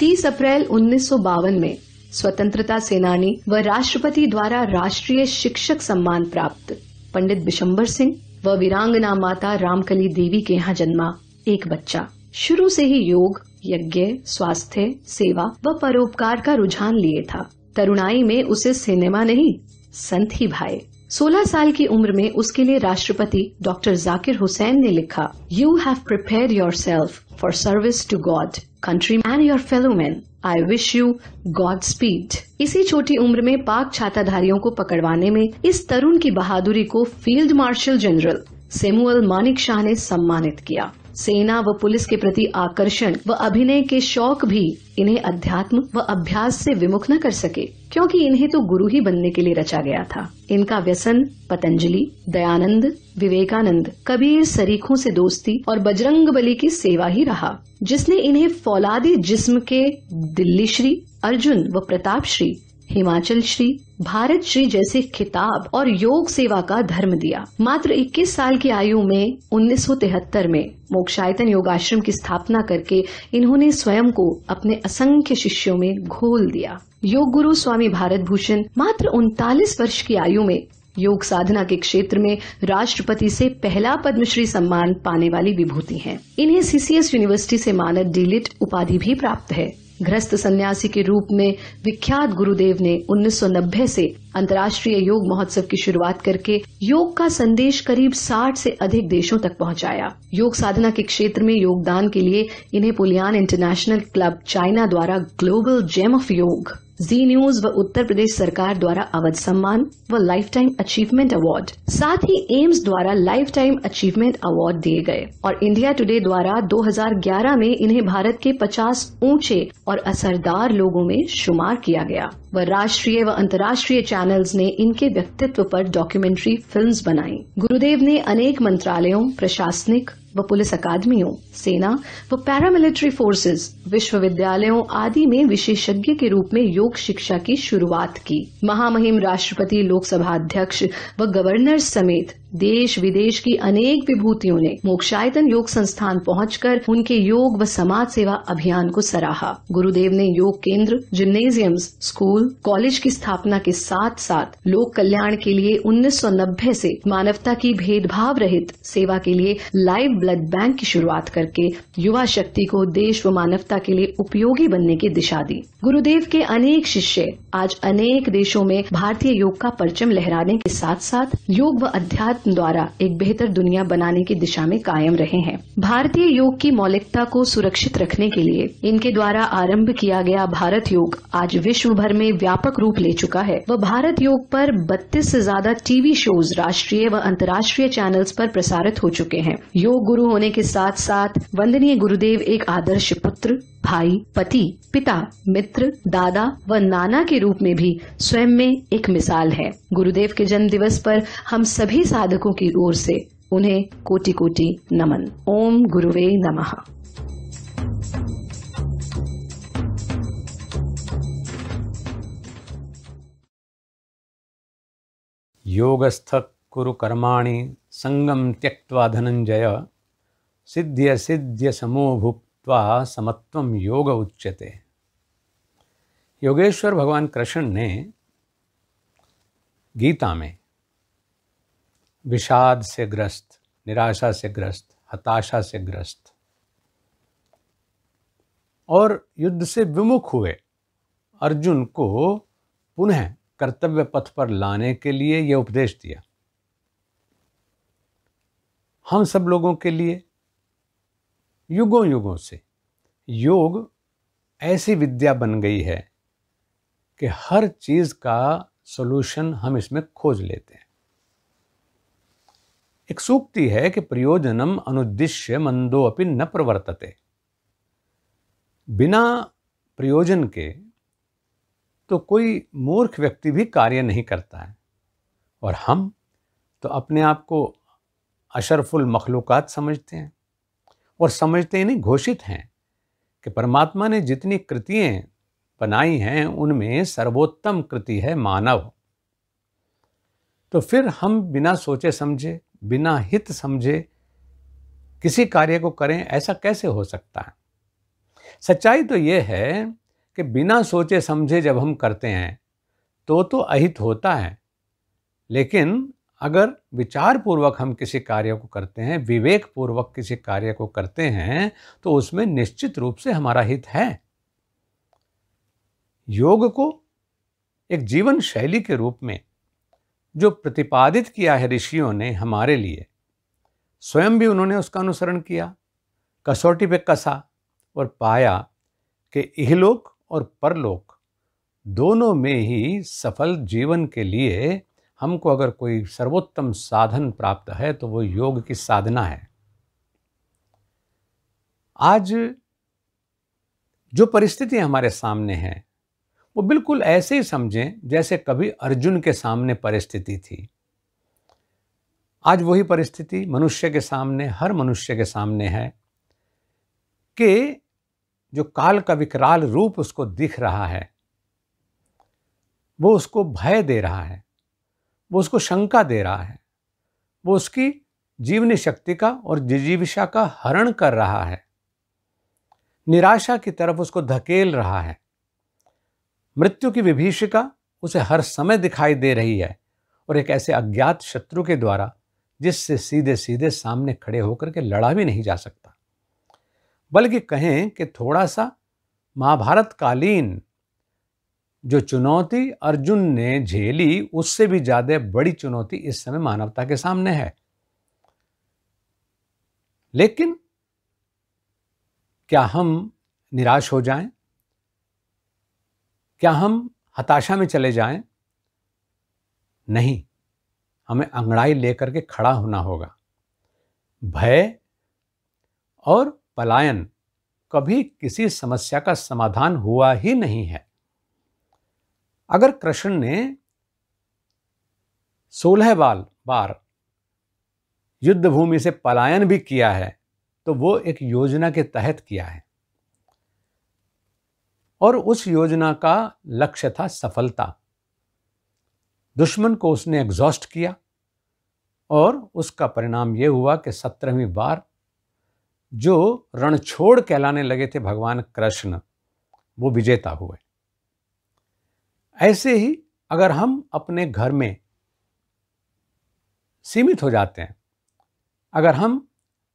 30 अप्रैल उन्नीस में स्वतंत्रता सेनानी व राष्ट्रपति द्वारा राष्ट्रीय शिक्षक सम्मान प्राप्त पंडित बिशंबर सिंह व वीरांगना माता रामकली देवी के यहाँ जन्मा एक बच्चा शुरू से ही योग यज्ञ स्वास्थ्य सेवा व परोपकार का रुझान लिए था तरुणाई में उसे सिनेमा नहीं संत ही भाई सोलह साल की उम्र में उसके लिए राष्ट्रपति डॉक्टर जाकिर हुसैन ने लिखा you have prepare your self for service to God country and your fellow man I wish you God speed इसी छोटी उम्र में पाक छाताधारियों को पकड़वाने में इस तरुण की बहादुरी को field marshal general Samuel Manik Shah ने सम्मानित किया सेना व पुलिस के प्रति आकर्षण व अभिनय के शौक भी इन्हें अध्यात्म व अभ्यास से विमुख न कर सके क्योंकि इन्हें तो गुरु ही बनने के लिए रचा गया था इनका व्यसन पतंजलि दयानंद विवेकानंद कबीर सरीखों से दोस्ती और बजरंग बली की सेवा ही रहा जिसने इन्हें फौलादी जिस्म के दिल्ली श्री अर्जुन व प्रताप श्री हिमाचल श्री भारत श्री जैसे खिताब और योग सेवा का धर्म दिया मात्र 21 साल की आयु में 1973 में मोक्षायतन योगाश्रम की स्थापना करके इन्होंने स्वयं को अपने असंख्य शिष्यों में घोल दिया योग गुरु स्वामी भारत भूषण मात्र उनतालीस वर्ष की आयु में योग साधना के क्षेत्र में राष्ट्रपति से पहला पद्मश्री सम्मान पाने वाली विभूति हैं। इन्हें सीसीएस यूनिवर्सिटी से मानद डीलिट उपाधि भी प्राप्त है ग्रस्त सन्यासी के रूप में विख्यात गुरुदेव ने 1990 से अंतर्राष्ट्रीय योग महोत्सव की शुरुआत करके योग का संदेश करीब 60 से अधिक देशों तक पहुंचाया योग साधना के क्षेत्र में योगदान के लिए इन्हें पुलियान इंटरनेशनल क्लब चाइना द्वारा global gem of yoga Zee news व उत्तर प्रदेश सरकार द्वारा अवध सम्मान व लाइफ टाइम अचीवमेंट अवार्ड साथ ही एम्स द्वारा लाइफ टाइम अचीवमेंट अवार्ड दिए गए और इंडिया टुडे द्वारा 2011 में इन्हें भारत के 50 ऊंचे और असरदार लोगों में शुमार किया गया व राष्ट्रीय व अंतर्राष्ट्रीय चैनल्स ने इनके व्यक्तित्व पर डॉक्यूमेंट्री फिल्म्स बनाई गुरुदेव ने अनेक मंत्रालयों प्रशासनिक व पुलिस अकादमियों सेना व पैरामिलिट्री फोर्सेस विश्वविद्यालयों आदि में विशेषज्ञ के रूप में योग शिक्षा की शुरुआत की महामहिम राष्ट्रपति लोकसभा अध्यक्ष व गवर्नर समेत देश विदेश की अनेक विभूतियों ने मोक्षायतन योग संस्थान पहुंचकर उनके योग व समाज सेवा अभियान को सराहा गुरुदेव ने योग केंद्र जिम्नेजियम्स स्कूल कॉलेज की स्थापना के साथ साथ लोक कल्याण के लिए 1990 से मानवता की भेदभाव रहित सेवा के लिए लाइव ब्लड बैंक की शुरुआत करके युवा शक्ति को देश व मानवता के लिए उपयोगी बनने की दिशा दी गुरुदेव के अनेक शिष्य आज अनेक देशों में भारतीय योग का परचम लहराने के साथ साथ योग व अध्यात्म अध्यात्म द्वारा एक बेहतर दुनिया बनाने की दिशा में कायम रहे हैं भारतीय योग की मौलिकता को सुरक्षित रखने के लिए इनके द्वारा आरंभ किया गया भारत योग आज विश्व भर में व्यापक रूप ले चुका है वह भारत योग पर 32 से ज्यादा टीवी शोज राष्ट्रीय व अंतर्राष्ट्रीय चैनल्स पर प्रसारित हो चुके हैं योग गुरु होने के साथ साथ वंदनीय गुरुदेव एक आदर्श पुत्र भाई पति पिता मित्र दादा व नाना के रूप में भी स्वयं में एक मिसाल है गुरुदेव के जन्म दिवस पर हम सभी साधकों की ओर से उन्हें कोटि कोटि नमन ओम गुरुवे नमः योगस्थ कुरु कर्माणि संगम त्यक्त्वा धनंजय सिद्ध्य सिद्ध्य समो भुक्त त्यक्वा समत्वम योग उच्यते योगेश्वर भगवान कृष्ण ने गीता में विषाद से ग्रस्त निराशा से ग्रस्त हताशा से ग्रस्त और युद्ध से विमुख हुए अर्जुन को पुनः कर्तव्य पथ पर लाने के लिए यह उपदेश दिया हम सब लोगों के लिए युगों युगों से योग ऐसी विद्या बन गई है कि हर चीज़ का सोल्यूशन हम इसमें खोज लेते हैं एक सूक्ति है कि प्रयोजनम अनुद्दिश्य मंदो अपि न प्रवर्तते बिना प्रयोजन के तो कोई मूर्ख व्यक्ति भी कार्य नहीं करता है और हम तो अपने आप को अशरफुल मखलूकत समझते हैं और समझते ही नहीं घोषित हैं कि परमात्मा ने जितनी कृतियाँ बनाई हैं उनमें सर्वोत्तम कृति है मानव तो फिर हम बिना सोचे समझे बिना हित समझे किसी कार्य को करें ऐसा कैसे हो सकता है सच्चाई तो ये है कि बिना सोचे समझे जब हम करते हैं तो तो अहित होता है लेकिन अगर विचार पूर्वक हम किसी कार्य को करते हैं विवेक पूर्वक किसी कार्य को करते हैं तो उसमें निश्चित रूप से हमारा हित है योग को एक जीवन शैली के रूप में जो प्रतिपादित किया है ऋषियों ने हमारे लिए स्वयं भी उन्होंने उसका अनुसरण किया कसौटी पे कसा और पाया कि इहलोक और परलोक दोनों में ही सफल जीवन के लिए हमको अगर कोई सर्वोत्तम साधन प्राप्त है तो वो योग की साधना है आज जो परिस्थिति हमारे सामने हैं वो बिल्कुल ऐसे ही समझें जैसे कभी अर्जुन के सामने परिस्थिति थी आज वही परिस्थिति मनुष्य के सामने हर मनुष्य के सामने है कि जो काल का विकराल रूप उसको दिख रहा है वो उसको भय दे रहा है वो उसको शंका दे रहा है वो उसकी जीवनी शक्ति का और जिजीविषा का हरण कर रहा है निराशा की तरफ उसको धकेल रहा है मृत्यु की विभीषिका उसे हर समय दिखाई दे रही है और एक ऐसे अज्ञात शत्रु के द्वारा जिससे सीधे सीधे सामने खड़े होकर के लड़ा भी नहीं जा सकता बल्कि कहें कि थोड़ा सा महाभारत कालीन जो चुनौती अर्जुन ने झेली उससे भी ज़्यादा बड़ी चुनौती इस समय मानवता के सामने है लेकिन क्या हम निराश हो जाएं? क्या हम हताशा में चले जाएं? नहीं हमें अंगड़ाई लेकर के खड़ा होना होगा भय और पलायन कभी किसी समस्या का समाधान हुआ ही नहीं है अगर कृष्ण ने सोलह बाल बार युद्ध भूमि से पलायन भी किया है तो वो एक योजना के तहत किया है और उस योजना का लक्ष्य था सफलता दुश्मन को उसने एग्जॉस्ट किया और उसका परिणाम यह हुआ कि सत्रहवीं बार जो रणछोड़ कहलाने लगे थे भगवान कृष्ण वो विजेता हुए ऐसे ही अगर हम अपने घर में सीमित हो जाते हैं अगर हम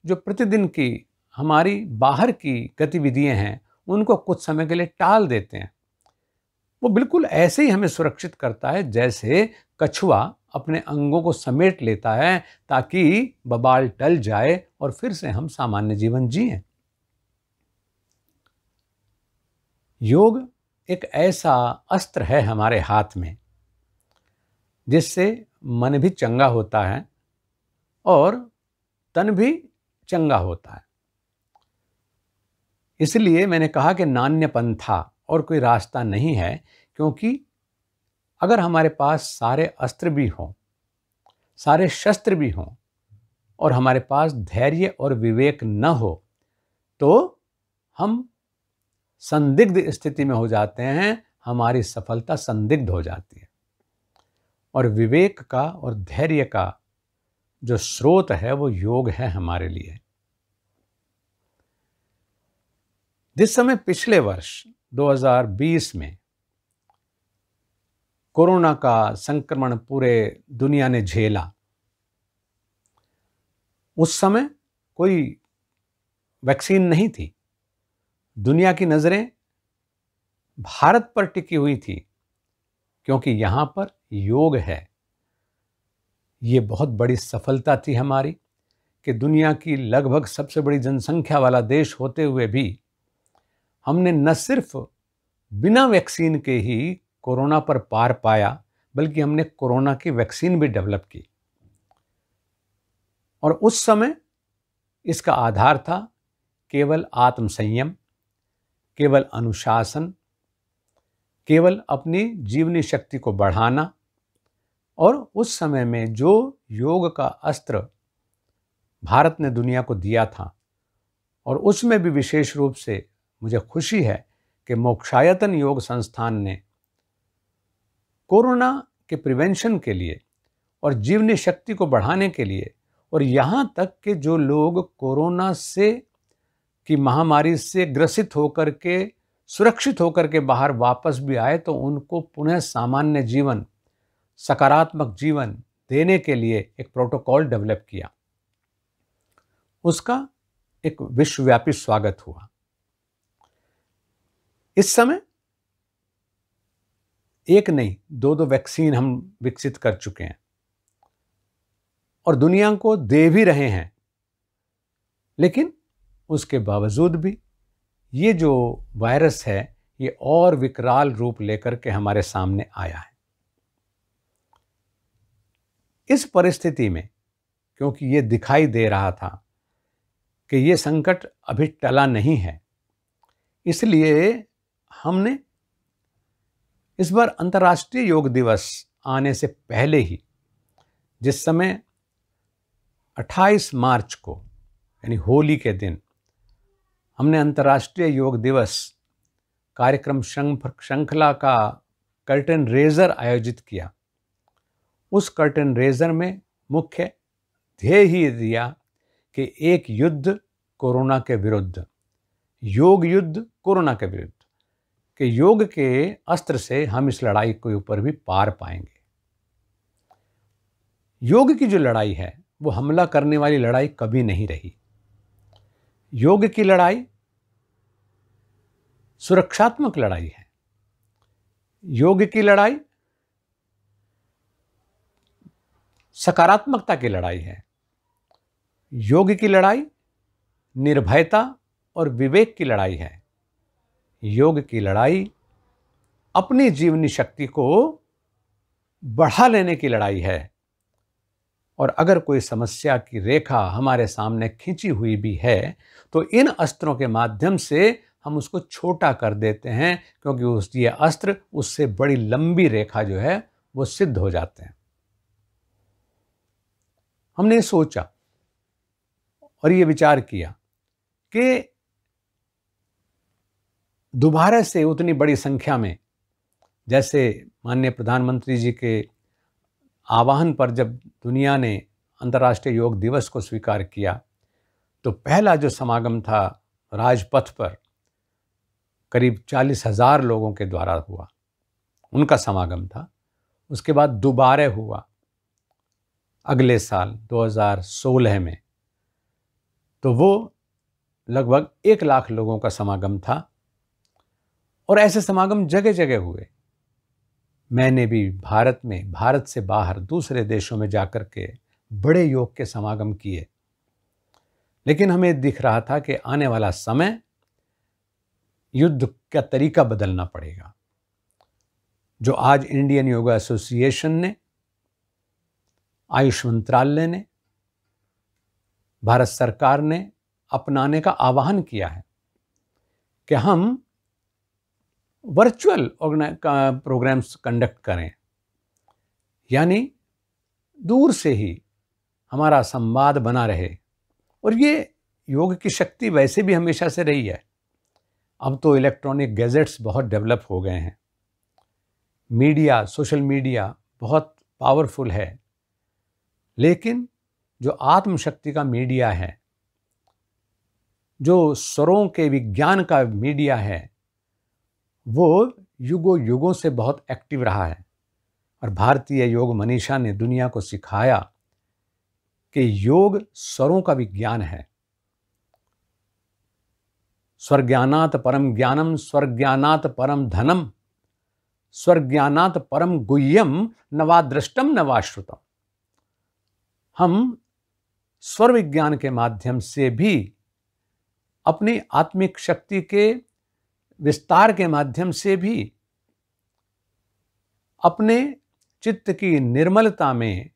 जो प्रतिदिन की हमारी बाहर की गतिविधियां हैं उनको कुछ समय के लिए टाल देते हैं वो बिल्कुल ऐसे ही हमें सुरक्षित करता है जैसे कछुआ अपने अंगों को समेट लेता है ताकि बबाल टल जाए और फिर से हम सामान्य जीवन जिए योग एक ऐसा अस्त्र है हमारे हाथ में जिससे मन भी चंगा होता है और तन भी चंगा होता है इसलिए मैंने कहा कि नान्य पंथा और कोई रास्ता नहीं है क्योंकि अगर हमारे पास सारे अस्त्र भी हों सारे शस्त्र भी हों और हमारे पास धैर्य और विवेक न हो तो हम संदिग्ध स्थिति में हो जाते हैं हमारी सफलता संदिग्ध हो जाती है और विवेक का और धैर्य का जो स्रोत है वो योग है हमारे लिए जिस समय पिछले वर्ष 2020 में कोरोना का संक्रमण पूरे दुनिया ने झेला उस समय कोई वैक्सीन नहीं थी दुनिया की नज़रें भारत पर टिकी हुई थी क्योंकि यहाँ पर योग है ये बहुत बड़ी सफलता थी हमारी कि दुनिया की लगभग सबसे बड़ी जनसंख्या वाला देश होते हुए भी हमने न सिर्फ बिना वैक्सीन के ही कोरोना पर पार पाया बल्कि हमने कोरोना की वैक्सीन भी डेवलप की और उस समय इसका आधार था केवल आत्मसंयम केवल अनुशासन केवल अपनी जीवनी शक्ति को बढ़ाना और उस समय में जो योग का अस्त्र भारत ने दुनिया को दिया था और उसमें भी विशेष रूप से मुझे खुशी है कि मोक्षायतन योग संस्थान ने कोरोना के प्रिवेंशन के लिए और जीवनी शक्ति को बढ़ाने के लिए और यहाँ तक कि जो लोग कोरोना से कि महामारी से ग्रसित होकर के सुरक्षित होकर के बाहर वापस भी आए तो उनको पुनः सामान्य जीवन सकारात्मक जीवन देने के लिए एक प्रोटोकॉल डेवलप किया उसका एक विश्वव्यापी स्वागत हुआ इस समय एक नहीं दो दो वैक्सीन हम विकसित कर चुके हैं और दुनिया को दे भी रहे हैं लेकिन उसके बावजूद भी ये जो वायरस है ये और विकराल रूप लेकर के हमारे सामने आया है इस परिस्थिति में क्योंकि ये दिखाई दे रहा था कि ये संकट अभी टला नहीं है इसलिए हमने इस बार अंतर्राष्ट्रीय योग दिवस आने से पहले ही जिस समय 28 मार्च को यानी होली के दिन हमने अंतर्राष्ट्रीय योग दिवस कार्यक्रम श्रृंखला का कर्टन रेजर आयोजित किया उस कर्टन रेजर में मुख्य ध्येय ही दिया कि एक युद्ध कोरोना के विरुद्ध योग युद्ध कोरोना के विरुद्ध कि योग के अस्त्र से हम इस लड़ाई के ऊपर भी पार पाएंगे योग की जो लड़ाई है वो हमला करने वाली लड़ाई कभी नहीं रही योग की लड़ाई सुरक्षात्मक लड़ाई है योग की लड़ाई सकारात्मकता की लड़ाई है योग की लड़ाई निर्भयता और विवेक की लड़ाई है योग की लड़ाई अपनी जीवनी शक्ति को बढ़ा लेने की लड़ाई है और अगर कोई समस्या की रेखा हमारे सामने खींची हुई भी है तो इन अस्त्रों के माध्यम से हम उसको छोटा कर देते हैं क्योंकि उस ये अस्त्र उससे बड़ी लंबी रेखा जो है वो सिद्ध हो जाते हैं हमने सोचा और ये विचार किया कि दोबारा से उतनी बड़ी संख्या में जैसे माननीय प्रधानमंत्री जी के आह्वान पर जब दुनिया ने अंतर्राष्ट्रीय योग दिवस को स्वीकार किया तो पहला जो समागम था राजपथ पर करीब चालीस हज़ार लोगों के द्वारा हुआ उनका समागम था उसके बाद दोबारा हुआ अगले साल 2016 में तो वो लगभग एक लाख लोगों का समागम था और ऐसे समागम जगह जगह हुए मैंने भी भारत में भारत से बाहर दूसरे देशों में जाकर के बड़े योग के समागम किए लेकिन हमें दिख रहा था कि आने वाला समय युद्ध का तरीका बदलना पड़ेगा जो आज इंडियन योगा एसोसिएशन ने आयुष मंत्रालय ने भारत सरकार ने अपनाने का आह्वान किया है कि हम वर्चुअल प्रोग्राम्स कंडक्ट करें यानी दूर से ही हमारा संवाद बना रहे और ये योग की शक्ति वैसे भी हमेशा से रही है अब तो इलेक्ट्रॉनिक गैजेट्स बहुत डेवलप हो गए हैं मीडिया सोशल मीडिया बहुत पावरफुल है लेकिन जो आत्मशक्ति का मीडिया है जो स्वरों के विज्ञान का मीडिया है वो युगों युगों से बहुत एक्टिव रहा है और भारतीय योग मनीषा ने दुनिया को सिखाया कि योग स्वरों का विज्ञान है स्वर्ज्ञानात परम ज्ञानम स्वर्ज्ञानात परम धनम स्वर्ज्ञानात परम गुह्यम नवा दृष्टम श्रुतम हम स्वर विज्ञान के माध्यम से भी अपनी आत्मिक शक्ति के विस्तार के माध्यम से भी अपने चित्त की निर्मलता में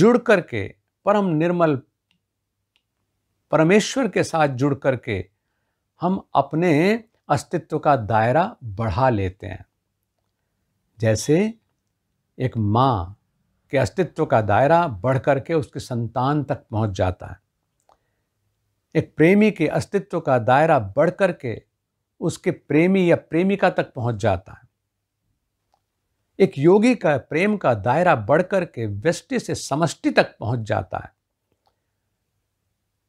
जुड़ करके परम निर्मल परमेश्वर के साथ जुड़ करके हम अपने अस्तित्व का दायरा बढ़ा लेते हैं जैसे एक माँ के अस्तित्व का दायरा बढ़ करके उसके संतान तक पहुँच जाता है एक प्रेमी के अस्तित्व का दायरा बढ़ करके उसके प्रेमी या प्रेमिका तक पहुंच जाता है एक योगी का प्रेम का दायरा बढ़कर के वृष्टि से समष्टि तक पहुंच जाता है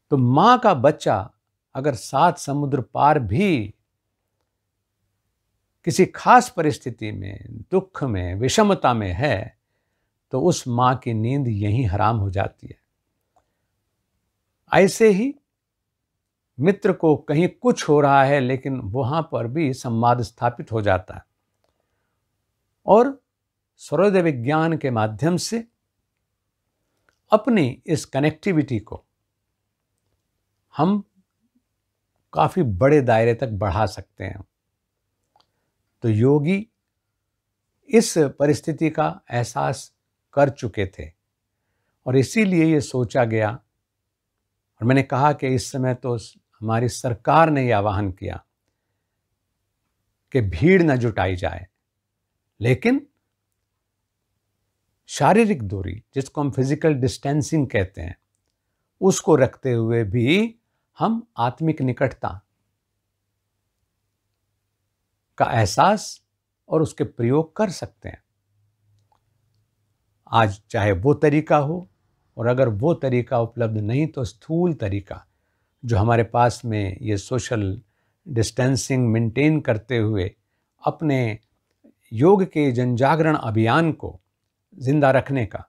तो मां का बच्चा अगर सात समुद्र पार भी किसी खास परिस्थिति में दुख में विषमता में है तो उस मां की नींद यहीं हराम हो जाती है ऐसे ही मित्र को कहीं कुछ हो रहा है लेकिन वहाँ पर भी संवाद स्थापित हो जाता है और सर्वोदय विज्ञान के माध्यम से अपनी इस कनेक्टिविटी को हम काफ़ी बड़े दायरे तक बढ़ा सकते हैं तो योगी इस परिस्थिति का एहसास कर चुके थे और इसीलिए ये सोचा गया और मैंने कहा कि इस समय तो हमारी सरकार ने यह आह्वान किया कि भीड़ न जुटाई जाए लेकिन शारीरिक दूरी जिसको हम फिजिकल डिस्टेंसिंग कहते हैं उसको रखते हुए भी हम आत्मिक निकटता का एहसास और उसके प्रयोग कर सकते हैं आज चाहे वो तरीका हो और अगर वो तरीका उपलब्ध नहीं तो स्थूल तरीका जो हमारे पास में ये सोशल डिस्टेंसिंग मेंटेन करते हुए अपने योग के जन जागरण अभियान को जिंदा रखने का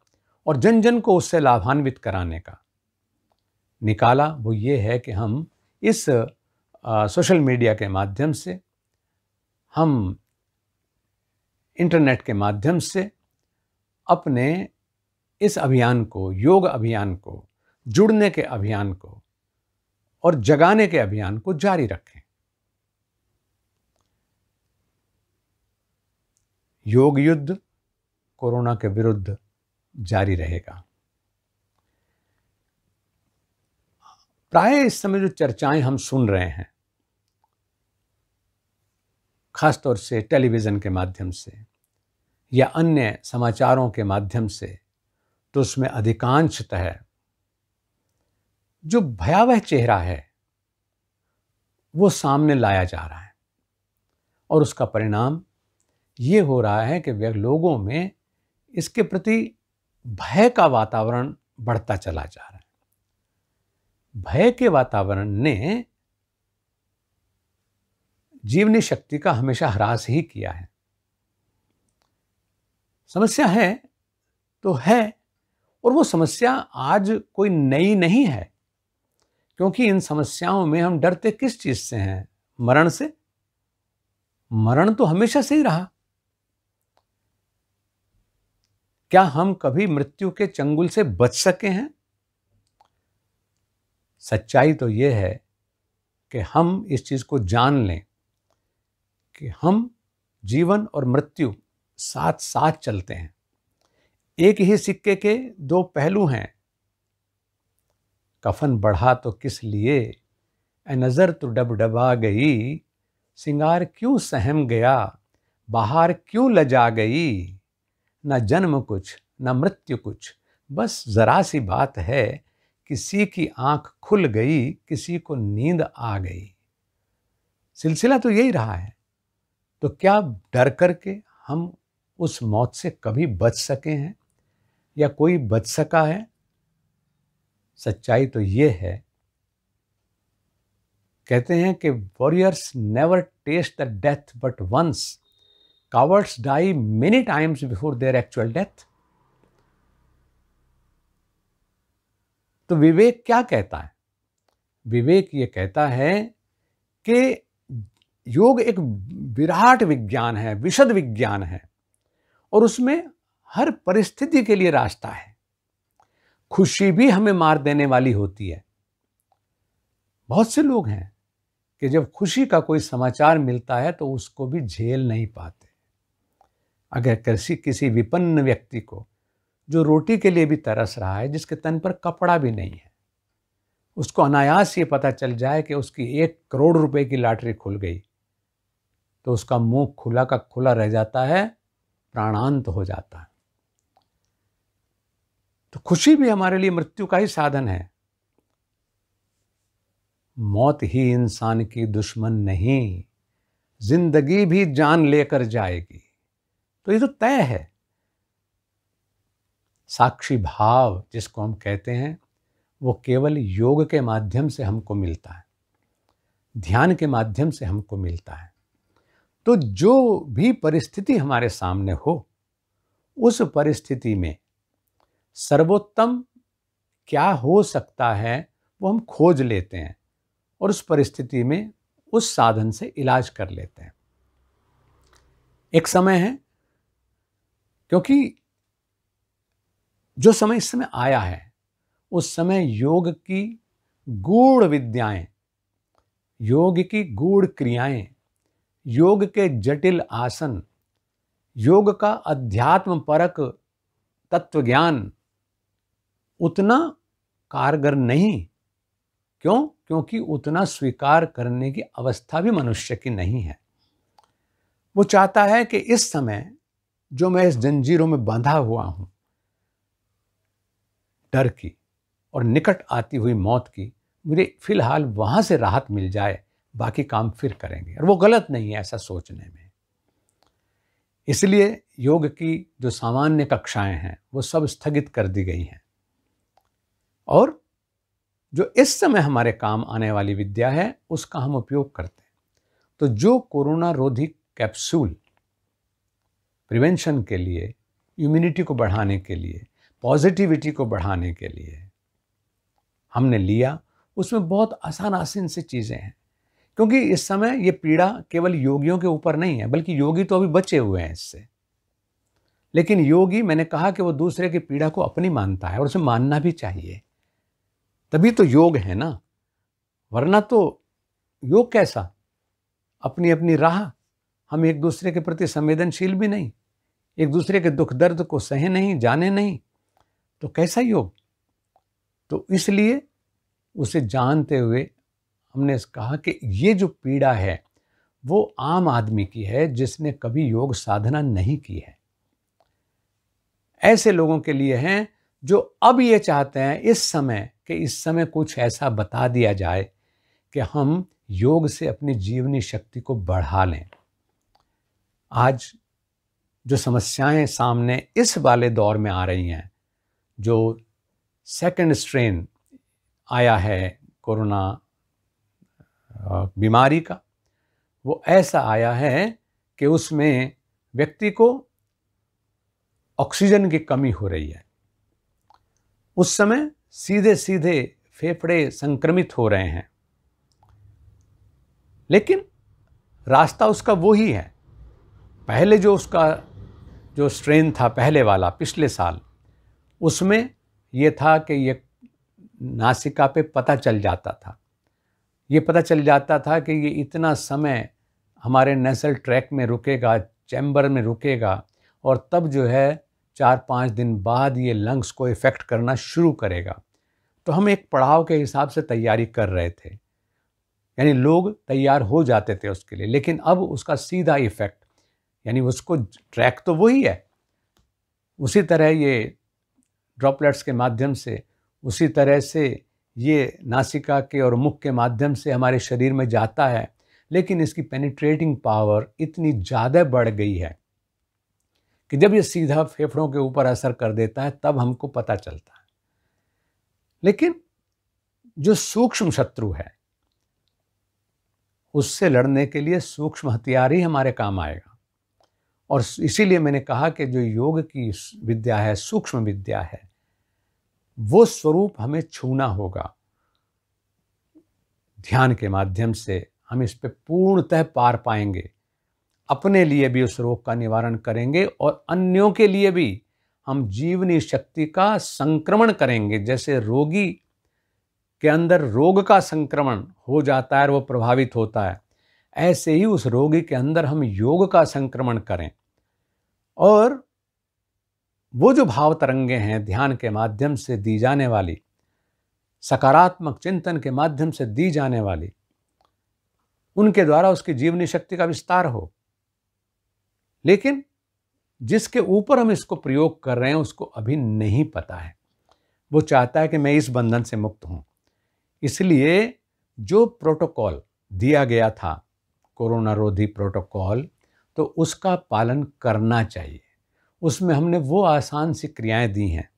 और जन जन को उससे लाभान्वित कराने का निकाला वो ये है कि हम इस सोशल मीडिया के माध्यम से हम इंटरनेट के माध्यम से अपने इस अभियान को योग अभियान को जुड़ने के अभियान को और जगाने के अभियान को जारी रखें योग युद्ध कोरोना के विरुद्ध जारी रहेगा प्राय इस समय जो चर्चाएं हम सुन रहे हैं खासतौर से टेलीविज़न के माध्यम से या अन्य समाचारों के माध्यम से तो उसमें अधिकांशतः जो भयावह चेहरा है वो सामने लाया जा रहा है और उसका परिणाम ये हो रहा है कि लोगों में इसके प्रति भय का वातावरण बढ़ता चला जा रहा है भय के वातावरण ने जीवनी शक्ति का हमेशा ह्रास ही किया है समस्या है तो है और वो समस्या आज कोई नई नहीं है क्योंकि इन समस्याओं में हम डरते किस चीज़ से हैं मरण से मरण तो हमेशा से ही रहा क्या हम कभी मृत्यु के चंगुल से बच सके हैं सच्चाई तो यह है कि हम इस चीज़ को जान लें कि हम जीवन और मृत्यु साथ साथ चलते हैं एक ही सिक्के के दो पहलू हैं कफन बढ़ा तो किस लिए ए नज़र तो डबडबा गई सिंगार क्यों सहम गया बाहर क्यों लजा गई न जन्म कुछ न मृत्यु कुछ बस ज़रा सी बात है किसी की आंख खुल गई किसी को नींद आ गई सिलसिला तो यही रहा है तो क्या डर करके हम उस मौत से कभी बच सके हैं या कोई बच सका है सच्चाई तो ये है कहते हैं कि warriors never test the death but once cowards die many times before their actual death तो विवेक क्या कहता है विवेक ये कहता है कि योग एक विराट विज्ञान है विशद विज्ञान है और उसमें हर परिस्थिति के लिए रास्ता है खुशी भी हमें मार देने वाली होती है बहुत से लोग हैं कि जब खुशी का कोई समाचार मिलता है तो उसको भी झेल नहीं पाते अगर किसी किसी विपन्न व्यक्ति को जो रोटी के लिए भी तरस रहा है जिसके तन पर कपड़ा भी नहीं है उसको अनायास ये पता चल जाए कि उसकी एक करोड़ रुपए की लॉटरी खुल गई तो उसका मुंह खुला का खुला रह जाता है प्राणांत हो जाता है तो खुशी भी हमारे लिए मृत्यु का ही साधन है मौत ही इंसान की दुश्मन नहीं जिंदगी भी जान लेकर जाएगी तो ये तो तय है साक्षी भाव जिसको हम कहते हैं वो केवल योग के माध्यम से हमको मिलता है ध्यान के माध्यम से हमको मिलता है तो जो भी परिस्थिति हमारे सामने हो उस परिस्थिति में सर्वोत्तम क्या हो सकता है वो हम खोज लेते हैं और उस परिस्थिति में उस साधन से इलाज कर लेते हैं एक समय है क्योंकि जो समय इस समय आया है उस समय योग की गूढ़ विद्याएं योग की गूढ़ क्रियाएं योग के जटिल आसन योग का अध्यात्म परक तत्व ज्ञान उतना कारगर नहीं क्यों क्योंकि उतना स्वीकार करने की अवस्था भी मनुष्य की नहीं है वो चाहता है कि इस समय जो मैं इस जंजीरों में बांधा हुआ हूं डर की और निकट आती हुई मौत की मुझे फिलहाल वहां से राहत मिल जाए बाकी काम फिर करेंगे और वो गलत नहीं है ऐसा सोचने में इसलिए योग की जो सामान्य कक्षाएं हैं वो सब स्थगित कर दी गई हैं और जो इस समय हमारे काम आने वाली विद्या है उसका हम उपयोग करते हैं तो जो कोरोना रोधी कैप्सूल प्रिवेंशन के लिए इम्यूनिटी को बढ़ाने के लिए पॉजिटिविटी को बढ़ाने के लिए हमने लिया उसमें बहुत आसान आसान सी चीज़ें हैं क्योंकि इस समय ये पीड़ा केवल योगियों के ऊपर नहीं है बल्कि योगी तो अभी बचे हुए हैं इससे लेकिन योगी मैंने कहा कि वो दूसरे की पीड़ा को अपनी मानता है और उसे मानना भी चाहिए तभी तो योग है ना वरना तो योग कैसा अपनी अपनी राह हम एक दूसरे के प्रति संवेदनशील भी नहीं एक दूसरे के दुख दर्द को सहे नहीं जाने नहीं तो कैसा योग तो इसलिए उसे जानते हुए हमने कहा कि ये जो पीड़ा है वो आम आदमी की है जिसने कभी योग साधना नहीं की है ऐसे लोगों के लिए हैं जो अब ये चाहते हैं इस समय कि इस समय कुछ ऐसा बता दिया जाए कि हम योग से अपनी जीवनी शक्ति को बढ़ा लें आज जो समस्याएं सामने इस वाले दौर में आ रही हैं जो सेकंड स्ट्रेन आया है कोरोना बीमारी का वो ऐसा आया है कि उसमें व्यक्ति को ऑक्सीजन की कमी हो रही है उस समय सीधे सीधे फेफड़े संक्रमित हो रहे हैं लेकिन रास्ता उसका वो ही है पहले जो उसका जो स्ट्रेन था पहले वाला पिछले साल उसमें ये था कि ये नासिका पे पता चल जाता था ये पता चल जाता था कि ये इतना समय हमारे नेसल ट्रैक में रुकेगा चैम्बर में रुकेगा और तब जो है चार पाँच दिन बाद ये लंग्स को इफ़ेक्ट करना शुरू करेगा तो हम एक पड़ाव के हिसाब से तैयारी कर रहे थे यानी लोग तैयार हो जाते थे उसके लिए लेकिन अब उसका सीधा इफ़ेक्ट यानी उसको ट्रैक तो वही है उसी तरह ये ड्रॉपलेट्स के माध्यम से उसी तरह से ये नासिका के और मुख के माध्यम से हमारे शरीर में जाता है लेकिन इसकी पेनिट्रेटिंग पावर इतनी ज़्यादा बढ़ गई है कि जब ये सीधा फेफड़ों के ऊपर असर कर देता है तब हमको पता चलता है लेकिन जो सूक्ष्म शत्रु है उससे लड़ने के लिए सूक्ष्म हथियार ही हमारे काम आएगा और इसीलिए मैंने कहा कि जो योग की विद्या है सूक्ष्म विद्या है वो स्वरूप हमें छूना होगा ध्यान के माध्यम से हम इस पर पूर्णतः पार पाएंगे अपने लिए भी उस रोग का निवारण करेंगे और अन्यों के लिए भी हम जीवनी शक्ति का संक्रमण करेंगे जैसे रोगी के अंदर रोग का संक्रमण हो जाता है और वो प्रभावित होता है ऐसे ही उस रोगी के अंदर हम योग का संक्रमण करें और वो जो भाव तरंगे हैं ध्यान के माध्यम से दी जाने वाली सकारात्मक चिंतन के माध्यम से दी जाने वाली उनके द्वारा उसकी जीवनी शक्ति का विस्तार हो लेकिन जिसके ऊपर हम इसको प्रयोग कर रहे हैं उसको अभी नहीं पता है वो चाहता है कि मैं इस बंधन से मुक्त हूँ इसलिए जो प्रोटोकॉल दिया गया था कोरोना रोधी प्रोटोकॉल तो उसका पालन करना चाहिए उसमें हमने वो आसान सी क्रियाएं दी हैं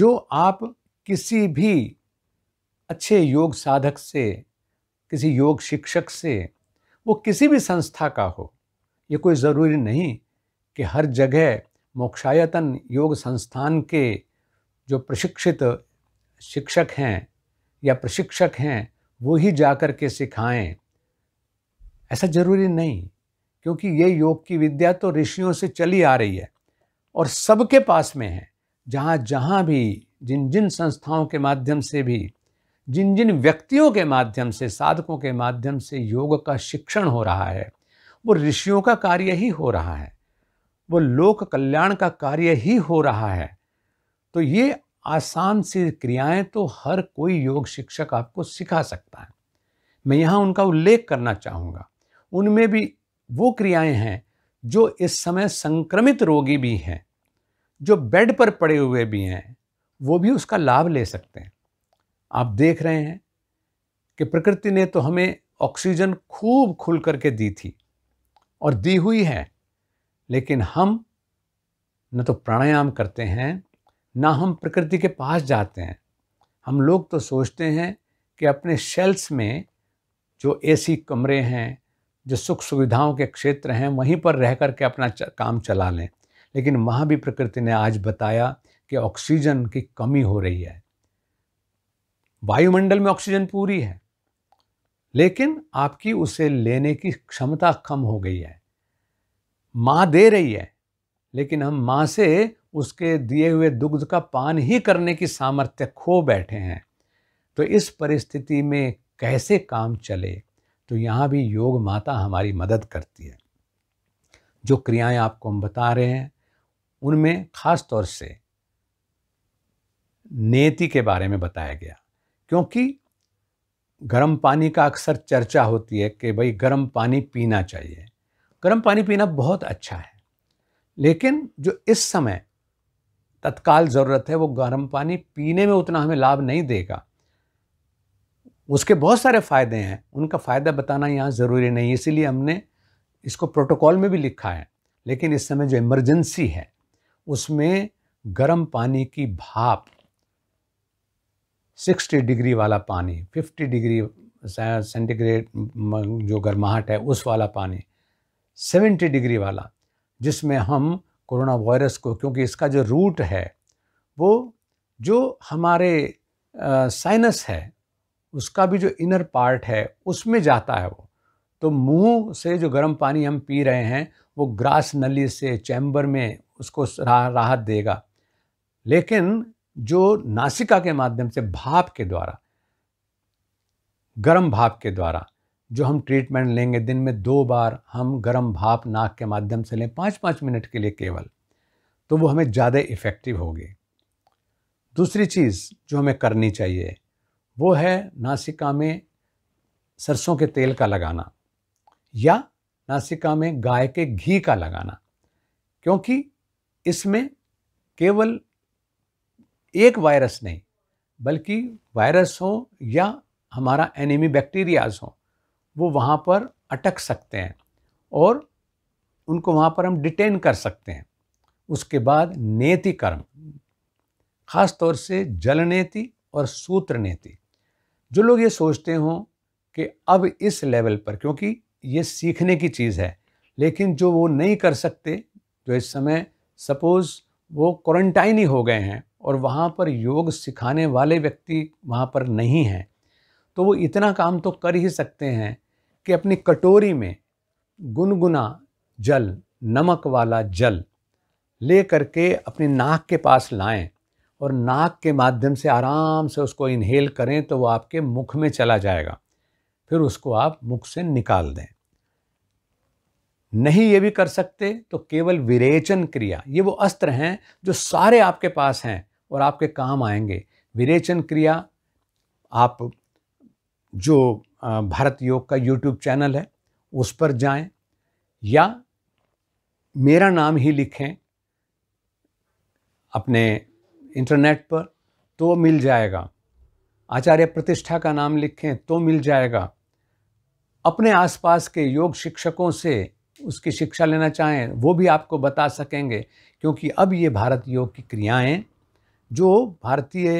जो आप किसी भी अच्छे योग साधक से किसी योग शिक्षक से वो किसी भी संस्था का हो ये कोई ज़रूरी नहीं कि हर जगह मोक्षायतन योग संस्थान के जो प्रशिक्षित शिक्षक हैं या प्रशिक्षक हैं वो ही जा कर के सिखाएं ऐसा ज़रूरी नहीं क्योंकि ये योग की विद्या तो ऋषियों से चली आ रही है और सबके पास में है जहाँ जहाँ भी जिन जिन संस्थाओं के माध्यम से भी जिन जिन व्यक्तियों के माध्यम से साधकों के माध्यम से योग का शिक्षण हो रहा है वो ऋषियों का कार्य ही हो रहा है वो लोक कल्याण का कार्य ही हो रहा है तो ये आसान सी क्रियाएं तो हर कोई योग शिक्षक आपको सिखा सकता है मैं यहाँ उनका उल्लेख करना चाहूँगा उनमें भी वो क्रियाएं हैं जो इस समय संक्रमित रोगी भी हैं जो बेड पर पड़े हुए भी हैं वो भी उसका लाभ ले सकते हैं आप देख रहे हैं कि प्रकृति ने तो हमें ऑक्सीजन खूब खुल करके दी थी और दी हुई है लेकिन हम न तो प्राणायाम करते हैं ना हम प्रकृति के पास जाते हैं हम लोग तो सोचते हैं कि अपने शेल्स में जो एसी कमरे हैं जो सुख सुविधाओं के क्षेत्र हैं वहीं पर रह कर के अपना काम चला लें लेकिन वहाँ भी प्रकृति ने आज बताया कि ऑक्सीजन की कमी हो रही है वायुमंडल में ऑक्सीजन पूरी है लेकिन आपकी उसे लेने की क्षमता कम हो गई है माँ दे रही है लेकिन हम माँ से उसके दिए हुए दुग्ध का पान ही करने की सामर्थ्य खो बैठे हैं तो इस परिस्थिति में कैसे काम चले तो यहाँ भी योग माता हमारी मदद करती है जो क्रियाएं आपको हम बता रहे हैं उनमें खास तौर से नेति के बारे में बताया गया क्योंकि गर्म पानी का अक्सर चर्चा होती है कि भाई गर्म पानी पीना चाहिए गर्म पानी पीना बहुत अच्छा है लेकिन जो इस समय तत्काल ज़रूरत है वो गर्म पानी पीने में उतना हमें लाभ नहीं देगा उसके बहुत सारे फ़ायदे हैं उनका फ़ायदा बताना यहाँ ज़रूरी नहीं है इसीलिए हमने इसको प्रोटोकॉल में भी लिखा है लेकिन इस समय जो इमरजेंसी है उसमें गर्म पानी की भाप सिक्सटी डिग्री वाला पानी फिफ्टी डिग्री सेंटीग्रेड जो गर्माहट है उस वाला पानी सेवेंटी डिग्री वाला जिसमें हम कोरोना वायरस को क्योंकि इसका जो रूट है वो जो हमारे साइनस है उसका भी जो इनर पार्ट है उसमें जाता है वो तो मुंह से जो गर्म पानी हम पी रहे हैं वो ग्रास नली से चैम्बर में उसको राहत देगा लेकिन जो नासिका के माध्यम से भाप के द्वारा गर्म भाप के द्वारा जो हम ट्रीटमेंट लेंगे दिन में दो बार हम गर्म भाप नाक के माध्यम से लें पाँच पाँच मिनट के लिए केवल तो वो हमें ज़्यादा इफ़ेक्टिव होगी दूसरी चीज़ जो हमें करनी चाहिए वो है नासिका में सरसों के तेल का लगाना या नासिका में गाय के घी का लगाना क्योंकि इसमें केवल एक वायरस नहीं बल्कि वायरस हो या हमारा एनिमी बैक्टीरियाज हो वो वहाँ पर अटक सकते हैं और उनको वहाँ पर हम डिटेन कर सकते हैं उसके बाद कर्म ख़ास तौर से नेति और सूत्र नेति जो लोग ये सोचते हों कि अब इस लेवल पर क्योंकि ये सीखने की चीज़ है लेकिन जो वो नहीं कर सकते जो इस समय सपोज़ वो क्वारंटाइन ही हो गए हैं और वहाँ पर योग सिखाने वाले व्यक्ति वहाँ पर नहीं हैं तो वो इतना काम तो कर ही सकते हैं कि अपनी कटोरी में गुनगुना जल नमक वाला जल ले करके अपने नाक के पास लाएं और नाक के माध्यम से आराम से उसको इन्हेल करें तो वो आपके मुख में चला जाएगा फिर उसको आप मुख से निकाल दें नहीं ये भी कर सकते तो केवल विरेचन क्रिया ये वो अस्त्र हैं जो सारे आपके पास हैं और आपके काम आएंगे विरेचन क्रिया आप जो भारत योग का यूट्यूब चैनल है उस पर जाएं या मेरा नाम ही लिखें अपने इंटरनेट पर तो मिल जाएगा आचार्य प्रतिष्ठा का नाम लिखें तो मिल जाएगा अपने आसपास के योग शिक्षकों से उसकी शिक्षा लेना चाहें वो भी आपको बता सकेंगे क्योंकि अब ये भारत योग की क्रियाएं जो भारतीय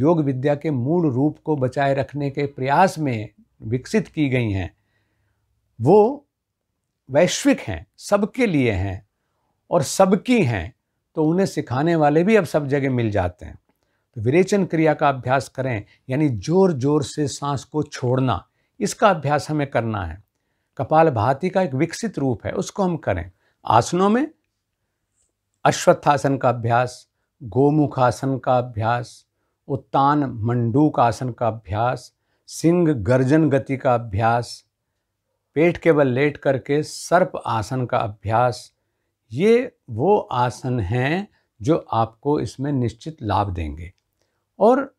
योग विद्या के मूल रूप को बचाए रखने के प्रयास में विकसित की गई हैं वो वैश्विक हैं सबके लिए हैं और सबकी हैं तो उन्हें सिखाने वाले भी अब सब जगह मिल जाते हैं तो विरेचन क्रिया का अभ्यास करें यानी जोर जोर से सांस को छोड़ना इसका अभ्यास हमें करना है कपाल भाती का एक विकसित रूप है उसको हम करें आसनों में अश्वत्थासन का अभ्यास गोमुखासन का अभ्यास उत्तान मंडूक आसन का अभ्यास सिंह गर्जन गति का अभ्यास पेट के बल लेट करके सर्प आसन का अभ्यास ये वो आसन हैं जो आपको इसमें निश्चित लाभ देंगे और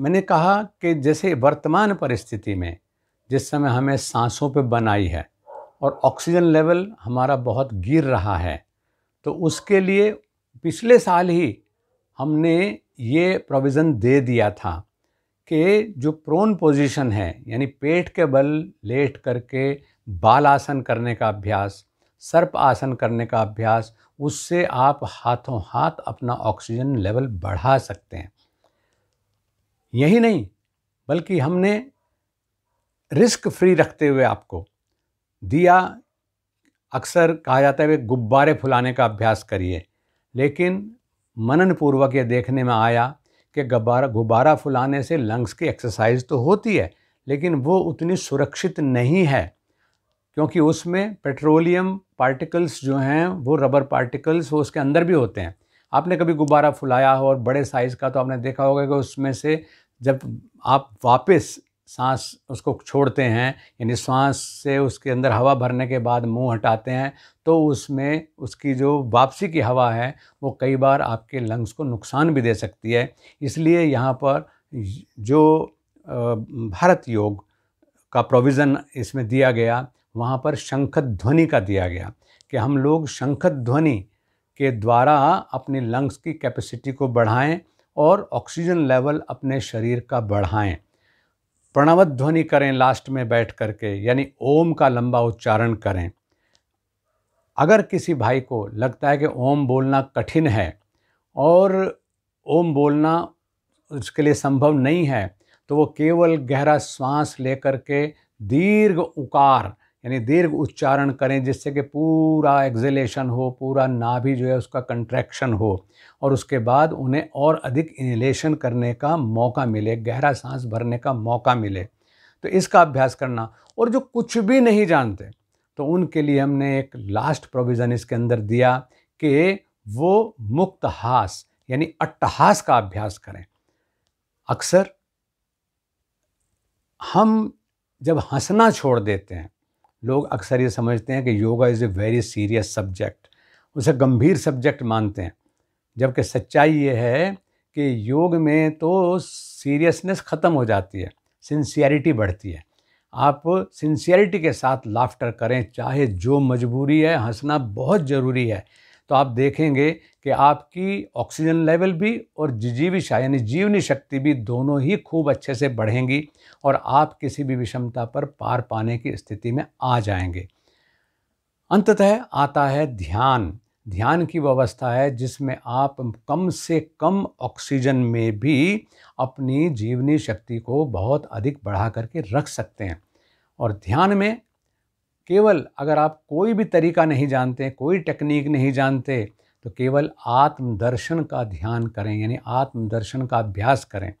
मैंने कहा कि जैसे वर्तमान परिस्थिति में जिस समय हमें सांसों पे बनाई है और ऑक्सीजन लेवल हमारा बहुत गिर रहा है तो उसके लिए पिछले साल ही हमने ये प्रोविज़न दे दिया था कि जो प्रोन पोजीशन है यानी पेट के बल लेट करके बाल आसन करने का अभ्यास सर्प आसन करने का अभ्यास उससे आप हाथों हाथ अपना ऑक्सीजन लेवल बढ़ा सकते हैं यही नहीं बल्कि हमने रिस्क फ्री रखते हुए आपको दिया अक्सर कहा जाता है गुब्बारे फुलाने का अभ्यास करिए लेकिन मनन पूर्वक ये देखने में आया कि गुब्बारा गुब्बारा फुलाने से लंग्स की एक्सरसाइज तो होती है लेकिन वो उतनी सुरक्षित नहीं है क्योंकि उसमें पेट्रोलियम पार्टिकल्स जो हैं वो रबर पार्टिकल्स वो उसके अंदर भी होते हैं आपने कभी गुब्बारा फुलाया हो और बड़े साइज़ का तो आपने देखा होगा कि उसमें से जब आप वापस सांस उसको छोड़ते हैं यानी सांस से उसके अंदर हवा भरने के बाद मुंह हटाते हैं तो उसमें उसकी जो वापसी की हवा है वो कई बार आपके लंग्स को नुकसान भी दे सकती है इसलिए यहाँ पर जो भारत योग का प्रोविज़न इसमें दिया गया वहाँ पर शंखत ध्वनि का दिया गया कि हम लोग शंखत ध्वनि के द्वारा अपने लंग्स की कैपेसिटी को बढ़ाएं और ऑक्सीजन लेवल अपने शरीर का बढ़ाएं प्रणवत ध्वनि करें लास्ट में बैठ करके यानी ओम का लंबा उच्चारण करें अगर किसी भाई को लगता है कि ओम बोलना कठिन है और ओम बोलना उसके लिए संभव नहीं है तो वो केवल गहरा श्वास लेकर के दीर्घ उकार यानी दीर्घ उच्चारण करें जिससे कि पूरा एक्जेलेशन हो पूरा नाभि जो है उसका कंट्रैक्शन हो और उसके बाद उन्हें और अधिक इनहेलेशन करने का मौका मिले गहरा सांस भरने का मौका मिले तो इसका अभ्यास करना और जो कुछ भी नहीं जानते तो उनके लिए हमने एक लास्ट प्रोविज़न इसके अंदर दिया कि वो मुक्त हास यानी अट्टहास का अभ्यास करें अक्सर हम जब हंसना छोड़ देते हैं लोग अक्सर ये समझते हैं कि yoga is a very serious subject उसे गंभीर सब्जेक्ट मानते हैं जबकि सच्चाई ये है कि योग में तो सीरियसनेस ख़त्म हो जाती है सिंसियरिटी बढ़ती है आप सिंसियरिटी के साथ लाफ्टर करें चाहे जो मजबूरी है हंसना बहुत ज़रूरी है तो आप देखेंगे कि आपकी ऑक्सीजन लेवल भी और जीविशा यानी जीवनी शक्ति भी दोनों ही खूब अच्छे से बढ़ेंगी और आप किसी भी विषमता पर पार पाने की स्थिति में आ जाएंगे अंततः आता है ध्यान ध्यान की व्यवस्था है जिसमें आप कम से कम ऑक्सीजन में भी अपनी जीवनी शक्ति को बहुत अधिक बढ़ा करके रख सकते हैं और ध्यान में केवल अगर आप कोई भी तरीका नहीं जानते कोई टेक्निक नहीं जानते तो केवल आत्मदर्शन का ध्यान करें यानी आत्मदर्शन का अभ्यास करें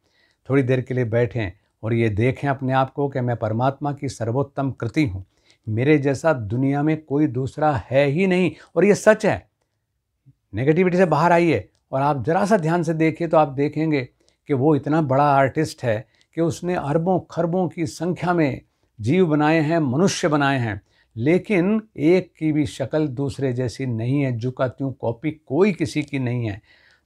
थोड़ी देर के लिए बैठें और ये देखें अपने आप को कि मैं परमात्मा की सर्वोत्तम कृति हूँ मेरे जैसा दुनिया में कोई दूसरा है ही नहीं और ये सच है नेगेटिविटी से बाहर आइए और आप ज़रा सा ध्यान से देखिए तो आप देखेंगे कि वो इतना बड़ा आर्टिस्ट है कि उसने अरबों खरबों की संख्या में जीव बनाए हैं मनुष्य बनाए हैं लेकिन एक की भी शक्ल दूसरे जैसी नहीं है झुका त्यों कॉपी कोई किसी की नहीं है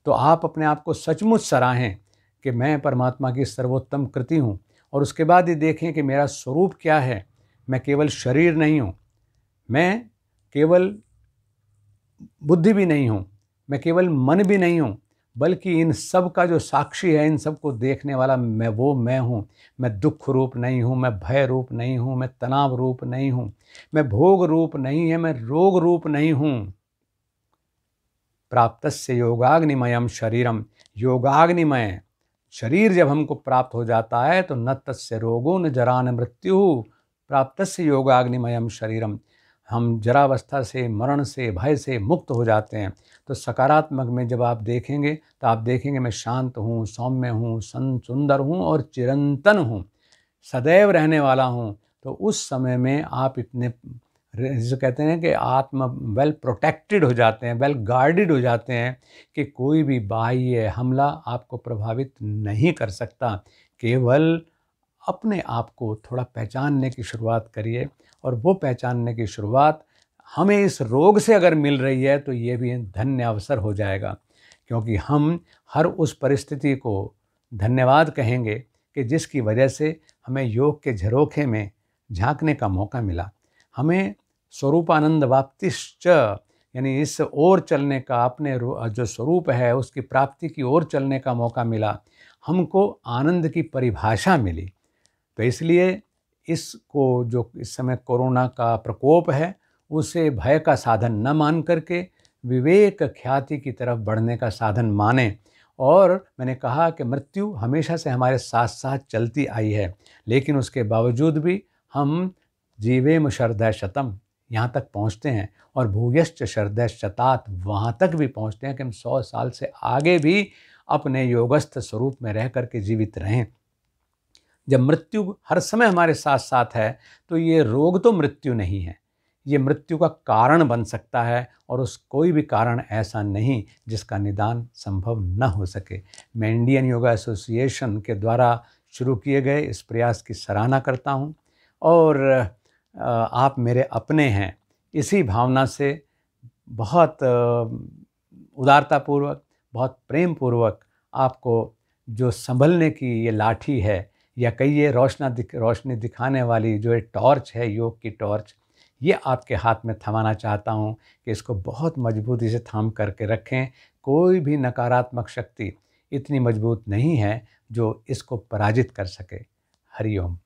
तो आप अपने आप को सचमुच सराहें कि मैं परमात्मा की सर्वोत्तम कृति हूँ और उसके बाद ये देखें कि मेरा स्वरूप क्या है मैं केवल शरीर नहीं हूँ मैं केवल बुद्धि भी नहीं हूँ मैं केवल मन भी नहीं हूँ बल्कि इन सब का जो साक्षी है इन सब को देखने वाला मैं वो मैं हूँ मैं दुख रूप नहीं हूँ मैं भय रूप नहीं हूँ मैं तनाव रूप नहीं हूँ मैं भोग रूप नहीं है मैं रोग रूप नहीं हूँ प्राप्त से योगाग्निमयम शरीरम योगाग्निमय शरीर जब हमको प्राप्त हो जाता है तो न तस्य रोगो न जरा न मृत्यु प्राप्त से योगाग्निमयम शरीरम हम जरावस्था से मरण से भय से मुक्त हो जाते हैं तो सकारात्मक में जब आप देखेंगे तो आप देखेंगे मैं शांत हूँ सौम्य हूँ सन सुंदर हूँ और चिरंतन हूँ सदैव रहने वाला हूँ तो उस समय में आप इतने जिसे कहते हैं कि आत्म वेल प्रोटेक्टेड हो जाते हैं वेल गार्डेड हो जाते हैं कि कोई भी बाह्य हमला आपको प्रभावित नहीं कर सकता केवल अपने आप को थोड़ा पहचानने की शुरुआत करिए और वो पहचानने की शुरुआत हमें इस रोग से अगर मिल रही है तो ये भी धन्य अवसर हो जाएगा क्योंकि हम हर उस परिस्थिति को धन्यवाद कहेंगे कि जिसकी वजह से हमें योग के झरोखे में झांकने का मौका मिला हमें स्वरूपानंद वाप्तिश्च यानी इस ओर चलने का अपने जो स्वरूप है उसकी प्राप्ति की ओर चलने का मौका मिला हमको आनंद की परिभाषा मिली तो इसलिए इसको जो इस समय कोरोना का प्रकोप है उसे भय का साधन न मान करके विवेक ख्याति की तरफ बढ़ने का साधन माने और मैंने कहा कि मृत्यु हमेशा से हमारे साथ साथ चलती आई है लेकिन उसके बावजूद भी हम जीवेम मुशरदय शतम यहाँ तक पहुँचते हैं और भूयश्च शरदय शतात वहाँ तक भी पहुँचते हैं कि हम सौ साल से आगे भी अपने योगस्थ स्वरूप में रह करके जीवित रहें जब मृत्यु हर समय हमारे साथ साथ है तो ये रोग तो मृत्यु नहीं है ये मृत्यु का कारण बन सकता है और उस कोई भी कारण ऐसा नहीं जिसका निदान संभव न हो सके मैं इंडियन योगा एसोसिएशन के द्वारा शुरू किए गए इस प्रयास की सराहना करता हूँ और आप मेरे अपने हैं इसी भावना से बहुत उदारतापूर्वक बहुत प्रेम पूर्वक आपको जो संभलने की ये लाठी है या कई ये रोशना दिख रोशनी दिखाने वाली जो एक टॉर्च है योग की टॉर्च ये आपके हाथ में थमाना चाहता हूँ कि इसको बहुत मजबूती से थाम करके रखें कोई भी नकारात्मक शक्ति इतनी मजबूत नहीं है जो इसको पराजित कर सके हरिओम